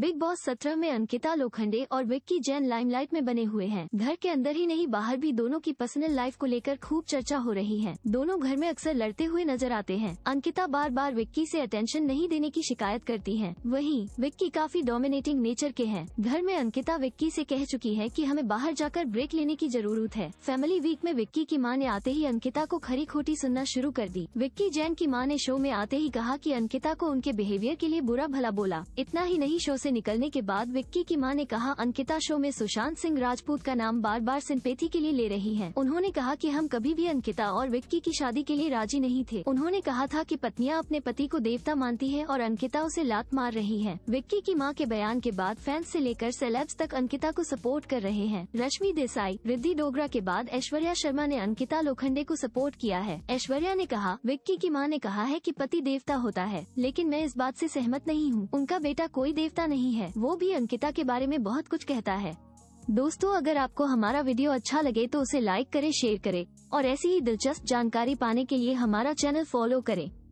Big boss सत्रह में अंकिता लोखंडे और विक्की जैन लाइमलाइट में बने हुए हैं घर के अंदर ही नहीं बाहर भी दोनों की पर्सनल लाइफ को लेकर खूब चर्चा हो रही है दोनों घर में अक्सर लड़ते हुए नजर आते हैं अंकिता बार बार विक्की से अटेंशन नहीं देने की शिकायत करती है वही विक्की काफी डोमिनेटिंग नेचर के हैं घर में अंकिता विक्की से कह चुकी है कि हमें बाहर जाकर ब्रेक लेने की जरूरत है फैमिली वीक में विक्की की माँ ने आते ही अंकिता को खरी खोटी सुनना शुरू कर दी विक्की जैन की माँ ने शो में आते ही कहा कि अंकिता को उनके बिहेवियर के लिए बुरा भला बोला इतना ही नहीं शो से निकलने के बाद विक्की की मां ने कहा अंकिता शो में सुशांत सिंह राजपूत का नाम बार बार सिंपेथी के लिए ले रही हैं। उन्होंने कहा कि हम कभी भी अंकिता और विक्की की शादी के लिए राजी नहीं थे उन्होंने कहा था कि पत्नियां अपने पति को देवता मानती है और अंकिता उसे लात मार रही है विक्की की माँ के बयान के बाद फैंस ऐसी लेकर सेलेब्स तक अंकिता को सपोर्ट कर रहे हैं रश्मि देसाई रिद्धि डोगरा के बाद ऐश्वर्या शर्मा ने अंकिता लोखंडे को सपोर्ट किया है ऐश्वर्या ने कहा विक्की की माँ ने कहा है की पति देवता होता है लेकिन मैं इस बात ऐसी सहमत नहीं हूँ उनका बेटा कोई देवता नहीं नहीं है वो भी अंकिता के बारे में बहुत कुछ कहता है दोस्तों अगर आपको हमारा वीडियो अच्छा लगे तो उसे लाइक करें शेयर करें और ऐसी ही दिलचस्प जानकारी पाने के लिए हमारा चैनल फॉलो करें